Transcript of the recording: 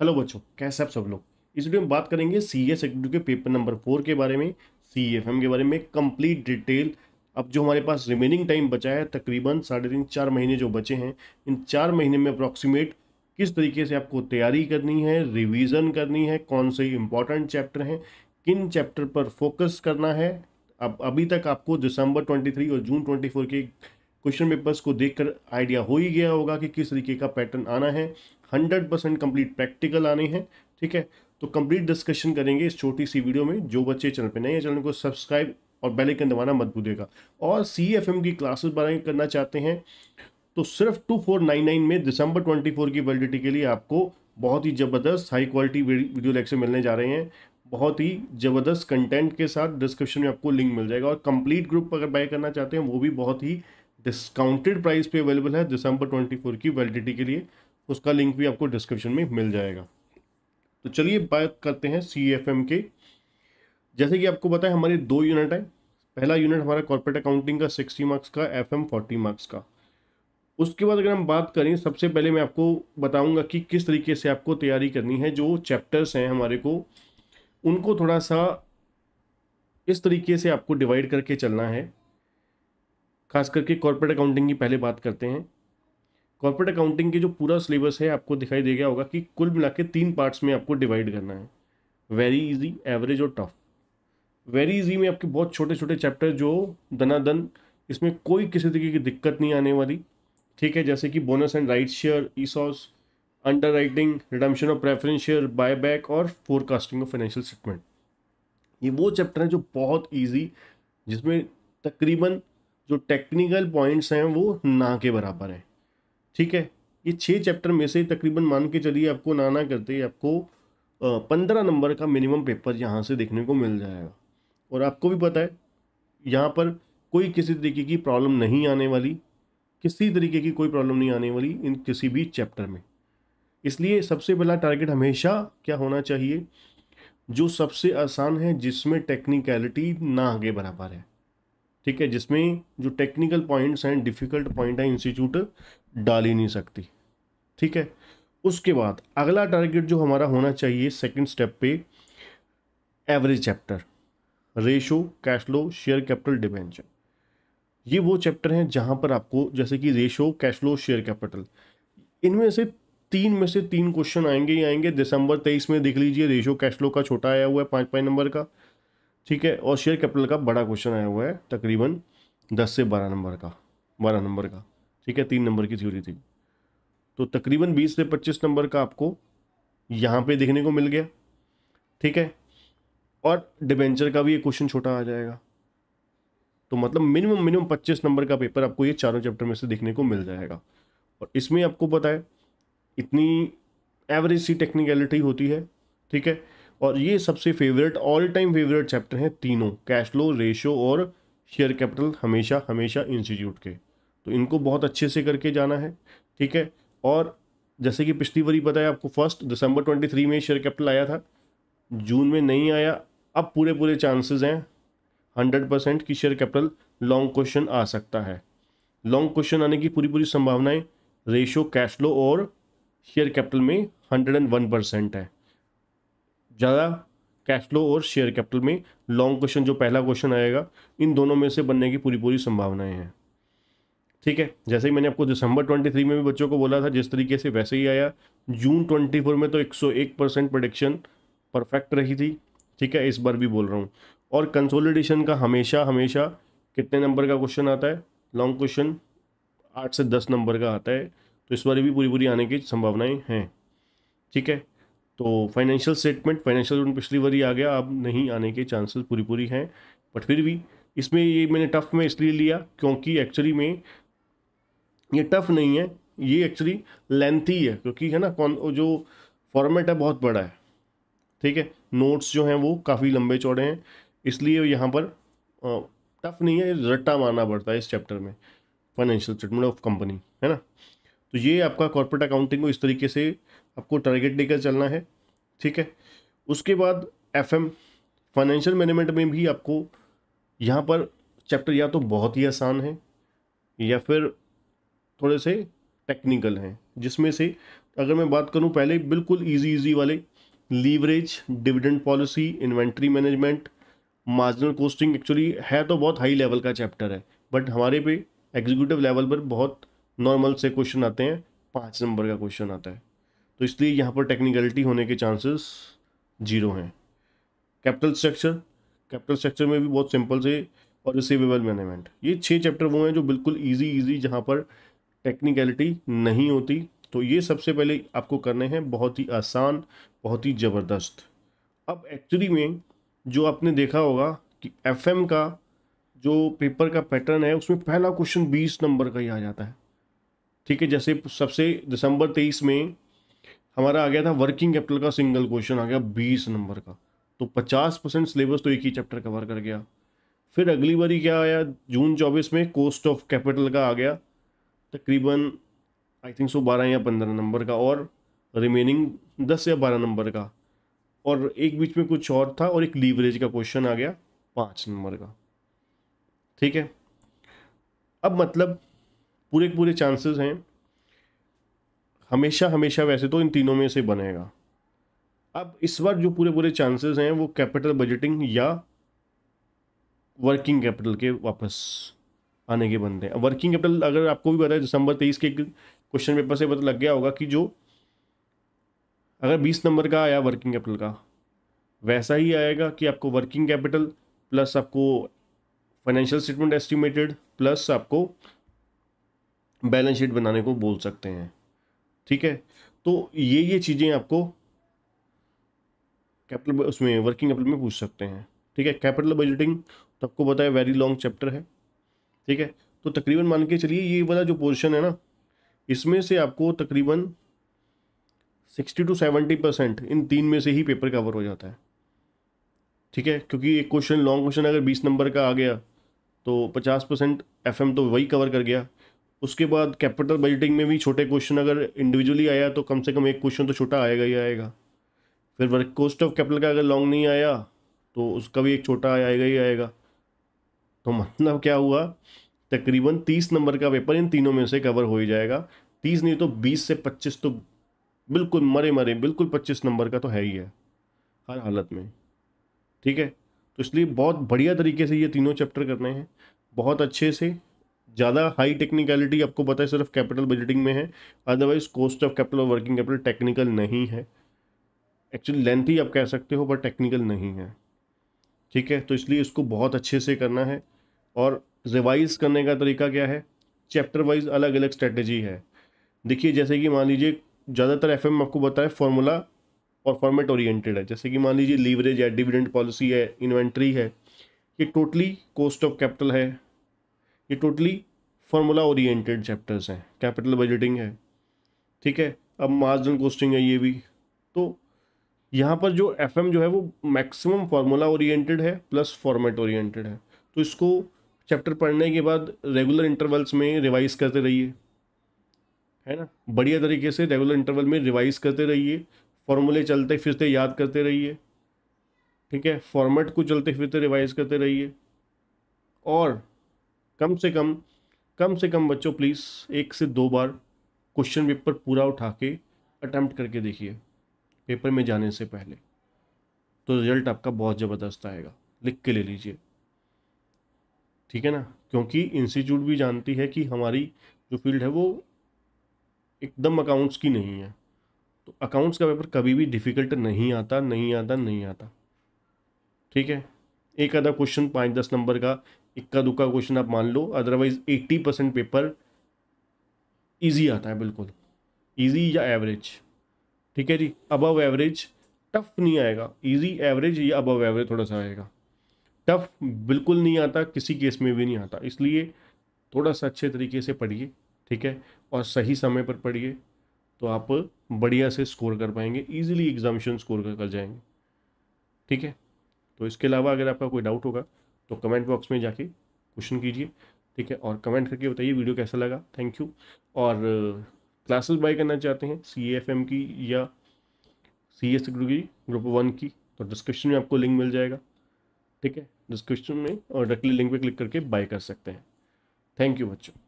hello बच्चों कैसे आप सब लोग इस वीडियो में बात करेंगे सी एस के पेपर नंबर फोर के बारे में सी एफ एम के बारे में कंप्लीट डिटेल अब जो हमारे पास रिमेनिंग टाइम बचा है तकरीबन साढ़े तीन चार महीने जो बचे हैं इन चार महीने में अप्रॉक्सीमेट किस तरीके से आपको तैयारी करनी है रिवीजन करनी है कौन से इंपॉर्टेंट चैप्टर हैं किन चैप्टर पर फोकस करना है अब अभी तक आपको दिसंबर 23 और जून 24 के क्वेश्चन पेपर्स को देखकर आइडिया हो ही गया होगा कि किस तरीके का पैटर्न आना है हंड्रेड परसेंट कम्प्लीट प्रैक्टिकल आने हैं ठीक है तो कंप्लीट डिस्कशन करेंगे इस छोटी सी वीडियो में जो बच्चे चैनल पे नए हैं चैनल को सब्सक्राइब और बेल आइकन दबाना मत भूलेगा और सी एफ एम की क्लासेस बनाए करना चाहते हैं तो सिर्फ टू फोर नाइन नाइन में दिसंबर ट्वेंटी फोर की वैलिडिटी के लिए आपको बहुत ही ज़बरदस्त हाई क्वालिटी वीडियो लेक्चर मिलने जा रहे हैं बहुत ही ज़बरदस्त कंटेंट के साथ डिस्क्रिप्शन में आपको लिंक मिल जाएगा और कंप्लीट ग्रुप अगर बाय करना चाहते हैं वो भी बहुत ही डिस्काउंटेड प्राइस पे अवेलेबल है दिसंबर 24 की वैलिडिटी के लिए उसका लिंक भी आपको डिस्क्रिप्शन में मिल जाएगा तो चलिए बात करते हैं सी एफ एम के जैसे कि आपको बताया हमारे दो यूनिट हैं पहला यूनिट हमारा कॉर्पोरेट अकाउंटिंग का सिक्सटी मार्क्स का एफ एम फोर्टी मार्क्स का उसके बाद अगर हम बात करें सबसे पहले मैं आपको बताऊंगा कि किस तरीके से आपको तैयारी करनी है जो चैप्टर्स हैं हमारे को उनको थोड़ा सा इस तरीके से आपको डिवाइड करके चलना है खास करके कॉर्पोरेट अकाउंटिंग की पहले बात करते हैं कॉरपोरेट अकाउंटिंग की जो पूरा सिलेबस है आपको दिखाई दे गया होगा कि कुल मिला के तीन पार्ट्स में आपको डिवाइड करना है वेरी इजी एवरेज और टफ वेरी इजी में आपके बहुत छोटे छोटे चैप्टर जो दनादन इसमें कोई किसी तरीके की दिक्कत नहीं आने वाली ठीक है जैसे कि bonus and right share ESOS underwriting redemption of preference share buyback और फोरकास्टिंग ऑफ फाइनेंशियल स्टेटमेंट ये वो चैप्टर हैं जो बहुत ईजी जिसमें तकरीबन जो टेक्निकल पॉइंट्स हैं वो ना के बराबर हैं ठीक है ये छः चैप्टर में से तकरीबन मान के चलिए आपको ना ना करते ही आपको पंद्रह नंबर का मिनिमम पेपर यहाँ से देखने को मिल जाएगा और आपको भी पता है यहाँ पर कोई किसी तरीके की प्रॉब्लम नहीं आने वाली किसी तरीके की कोई प्रॉब्लम नहीं आने वाली इन किसी भी चैप्टर में इसलिए सबसे पहला टारगेट हमेशा क्या होना चाहिए जो सबसे आसान है जिसमें टेक्निकलिटी ना आगे बराबर है ठीक है जिसमें जो टेक्निकल पॉइंट्स हैं डिफ़िकल्ट पॉइंट हैं इंस्टीट्यूट डाल ही नहीं सकती ठीक है उसके बाद अगला टारगेट जो हमारा होना चाहिए सेकंड स्टेप पे average chapter ratio cash flow share capital debenture ये वो चैप्टर हैं जहाँ पर आपको जैसे कि ratio cash flow share capital इनमें से तीन में से तीन क्वेश्चन आएंगे ही आएंगे दिसंबर तेईस में देख लीजिए रेशो कैश फ्लो का छोटा आया हुआ है पाँच पाँच नंबर का ठीक है और शेयर कैपिटल का बड़ा क्वेश्चन आया हुआ है तकरीबन दस से बारह नंबर का बारह नंबर का ठीक है तीन नंबर की थ्योरी थी तो तकरीबन बीस से पच्चीस नंबर का आपको यहाँ पे देखने को मिल गया ठीक है और डिबेंचर का भी ये क्वेश्चन छोटा आ जाएगा तो मतलब मिनिमम मिनिमम पच्चीस नंबर का पेपर आपको ये चारों चैप्टर में से देखने को मिल जाएगा और इसमें आपको पता है इतनी एवरेज सी टेक्निकलिटी होती है ठीक है और ये सबसे favourite all time favourite chapter हैं तीनों कैश फ्लो रेशो और शेयर कैपिटल हमेशा हमेशा इंस्टीट्यूट के तो इनको बहुत अच्छे से करके जाना है ठीक है और जैसे कि पिछली बारी बताया आपको फर्स्ट दिसंबर ट्वेंटी थ्री में शेयर कैपिटल आया था जून में नहीं आया अब पूरे पूरे चांसेस हैं हंड्रेड परसेंट कि शेयर कैपिटल लॉन्ग क्वेश्चन आ सकता है लॉन्ग क्वेश्चन आने की पूरी पूरी संभावनाएं रेशो कैश फ्लो और शेयर कैपिटल में हंड्रेड एंड वन परसेंट है ज़्यादा कैश फ्लो और शेयर कैपिटल में लॉन्ग क्वेश्चन जो पहला क्वेश्चन आएगा इन दोनों में से बनने की पूरी पूरी संभावनाएं हैं ठीक है जैसे ही मैंने आपको दिसंबर 23 में भी बच्चों को बोला था जिस तरीके से वैसे ही आया जून 24 में तो 101 परसेंट प्रडिक्शन परफेक्ट रही थी ठीक है इस बार भी बोल रहा हूँ और कंसोलिडेशन का हमेशा हमेशा कितने नंबर का क्वेश्चन आता है लॉन्ग क्वेश्चन आठ से दस नंबर का आता है तो इस बार भी पूरी पूरी आने की संभावनाएँ हैं ठीक है तो फाइनेंशियल स्टेटमेंट फाइनेंशियल स्टेटमेंट पिछली बार आ गया अब नहीं आने के चांसेस पूरी पूरी हैं बट फिर भी इसमें ये मैंने टफ में इसलिए लिया क्योंकि एक्चुअली में ये टफ नहीं है ये एक्चुअली लेंथी है क्योंकि है ना कौन जो फॉर्मेट है बहुत बड़ा है ठीक है नोट्स जो हैं वो काफ़ी लंबे चौड़े हैं इसलिए यहाँ पर टफ नहीं है रट्टा मारना पड़ता है इस चैप्टर में फाइनेंशियल स्टेटमेंट ऑफ कंपनी है ना तो ये आपका कॉरपोरेट अकाउंटिंग को इस तरीके से आपको टारगेट लेकर चलना है ठीक है उसके बाद एफएम फाइनेंशियल मैनेजमेंट में भी आपको यहाँ पर चैप्टर या तो बहुत ही आसान है या फिर थोड़े से टेक्निकल हैं जिसमें से अगर मैं बात करूँ पहले बिल्कुल इजी इजी वाले leverage dividend policy inventory management marginal costing actually है तो बहुत हाई लेवल का चैप्टर है बट हमारे पे एग्जीक्यूटिव लेवल पर बहुत नॉर्मल से क्वेश्चन आते हैं पाँच नंबर का क्वेश्चन आता है तो इसलिए यहाँ पर टेक्निकलिटी होने के चांसेस जीरो हैं कैपिटल स्ट्रक्चर कैपिटल स्ट्रक्चर में भी बहुत सिंपल से और रिसिवेबल मैनेजमेंट ये छः चैप्टर वो हैं जो बिल्कुल इजी इजी जहाँ पर टेक्निकलिटी नहीं होती तो ये सबसे पहले आपको करने हैं बहुत ही आसान बहुत ही ज़बरदस्त अब एक्चुअली में जो आपने देखा होगा कि एफएम का जो पेपर का पैटर्न है उसमें पहला क्वेश्चन बीस नंबर का ही आ जाता है ठीक है जैसे सबसे दिसंबर तेईस में हमारा आ गया था वर्किंग कैपिटल का सिंगल क्वेश्चन आ गया बीस नंबर का तो पचास परसेंट सिलेबस तो एक ही चैप्टर कवर कर गया फिर अगली बारी क्या आया जून चौबीस में कोस्ट ऑफ कैपिटल का आ गया तकरीबन आई थिंक सो बारह या पंद्रह नंबर का और रिमेनिंग दस या बारह नंबर का और एक बीच में कुछ और था और एक लीवरेज का क्वेश्चन आ गया पाँच नंबर का ठीक है अब मतलब पूरे पूरे चांसेस हैं हमेशा हमेशा वैसे तो इन तीनों में से बनेगा अब इस बार जो पूरे पूरे चांसेस हैं वो कैपिटल बजटिंग या वर्किंग कैपिटल के वापस आने के बनते हैं वर्किंग कैपिटल अगर आपको भी पता है दिसंबर तेईस के क्वेश्चन पेपर से पता लग गया होगा कि जो अगर बीस नंबर का आया वर्किंग कैपिटल का वैसा ही आएगा कि आपको वर्किंग कैपिटल प्लस आपको फाइनेंशियल स्टेटमेंट एस्टिमेटेड प्लस आपको बैलेंस शीट बनाने को बोल सकते हैं ठीक है तो ये ये चीज़ें आपको कैपिटल उसमें वर्किंग कैपिटल में पूछ सकते हैं ठीक है कैपिटल बजटिंग तो आपको बताया वेरी लॉन्ग चैप्टर है ठीक है तो तकरीबन मान के चलिए ये वाला जो पोर्शन है ना इसमें से आपको तकरीबन सिक्सटी टू सेवेंटी परसेंट इन तीन में से ही पेपर कवर हो जाता है ठीक है क्योंकि एक क्वेश्चन लॉन्ग क्वेश्चन अगर बीस नंबर का आ गया तो पचास परसेंट एफ तो वही कवर कर गया उसके बाद कैपिटल बजटिंग में भी छोटे क्वेश्चन अगर इंडिविजुअली आया तो कम से कम एक क्वेश्चन तो छोटा आएगा ही आएगा फिर वर्क कॉस्ट ऑफ कैपिटल का अगर लॉन्ग नहीं आया तो उसका भी एक छोटा आएगा ही आएगा तो मतलब क्या हुआ तकरीबन तीस नंबर का पेपर इन तीनों में से कवर हो ही जाएगा तीस नहीं तो बीस से पच्चीस तो बिल्कुल मरे मरे बिल्कुल पच्चीस नंबर का तो है ही है हर हालत में ठीक है तो इसलिए बहुत बढ़िया तरीके से ये तीनों चैप्टर करने हैं बहुत अच्छे से ज़्यादा हाई टेक्निकलिटी आपको पता है सिर्फ कैपिटल बजटिंग में है अदरवाइज कॉस्ट ऑफ कैपिटल और वर्किंग कैपिटल टेक्निकल नहीं है एक्चुअली लेंथ ही आप कह सकते हो पर टेक्निकल नहीं है ठीक है तो इसलिए इसको बहुत अच्छे से करना है और रिवाइज करने का तरीका क्या है चैप्टर वाइज अलग अलग स्ट्रेटेजी है देखिए जैसे कि मान लीजिए ज़्यादातर एफ आपको बताए फॉर्मूला और फॉर्मेट ओरिएंटेड है जैसे कि मान लीजिए लीवरेज है डिविडेंड पॉलिसी है इन्वेंट्री है ये टोटली कॉस्ट ऑफ कैपिटल है ये टोटली फार्मूला ओरिएंटेड चैप्टर्स हैं कैपिटल बजटिंग है ठीक है अब मार्जिन कोस्टिंग है ये भी तो यहाँ पर जो एफ जो है वो मैक्सिमम फार्मूला ओरिएंटेड है प्लस फॉर्मेट ओरिएंटेड है तो इसको चैप्टर पढ़ने के बाद रेगुलर इंटरवल्स में रिवाइज करते रहिए है ना बढ़िया तरीके से रेगुलर इंटरवल में रिवाइज करते रहिए फॉर्मूले चलते फिरते याद करते रहिए ठीक है फॉर्मेट को चलते फिरते रिवाइज करते रहिए और कम से कम कम से कम बच्चों प्लीज़ एक से दो बार क्वेश्चन पेपर पूरा उठा के अटैम्प्ट करके देखिए पेपर में जाने से पहले तो रिजल्ट आपका बहुत ज़बरदस्त आएगा लिख के ले लीजिए ठीक है ना क्योंकि इंस्टीट्यूट भी जानती है कि हमारी जो फील्ड है वो एकदम अकाउंट्स की नहीं है तो अकाउंट्स का पेपर कभी भी डिफ़िकल्ट नहीं आता नहीं आता नहीं आता ठीक है एक आधा क्वेश्चन पाँच दस नंबर का इक्का दुक्का क्वेश्चन आप मान लो otherwise eighty percent paper easy आता है बिल्कुल ईजी या एवरेज ठीक है जी अबव एवरेज टफ नहीं आएगा ईजी एवरेज या अबव एवरेज थोड़ा सा आएगा टफ बिल्कुल नहीं आता किसी केस में भी नहीं आता इसलिए थोड़ा सा अच्छे तरीके से पढ़िए ठीक है और सही समय पर पढ़िए तो आप बढ़िया से स्कोर कर पाएंगे ईजिली एग्जामिशन स्कोर कर, कर जाएंगे ठीक है तो इसके अलावा अगर आपका कोई डाउट होगा तो कमेंट बॉक्स में जाके क्वेश्चन कीजिए ठीक है और कमेंट करके बताइए वीडियो कैसा लगा थैंक यू और क्लासेस uh, बाय करना चाहते हैं सी एफ एम की या सी एस की ग्रुप वन की तो डिस्क्रिप्शन में आपको लिंक मिल जाएगा ठीक है डिस्क्रिप्शन में और डायरेक्टली लिंक पे क्लिक करके बाय कर सकते हैं थैंक यू बच्चों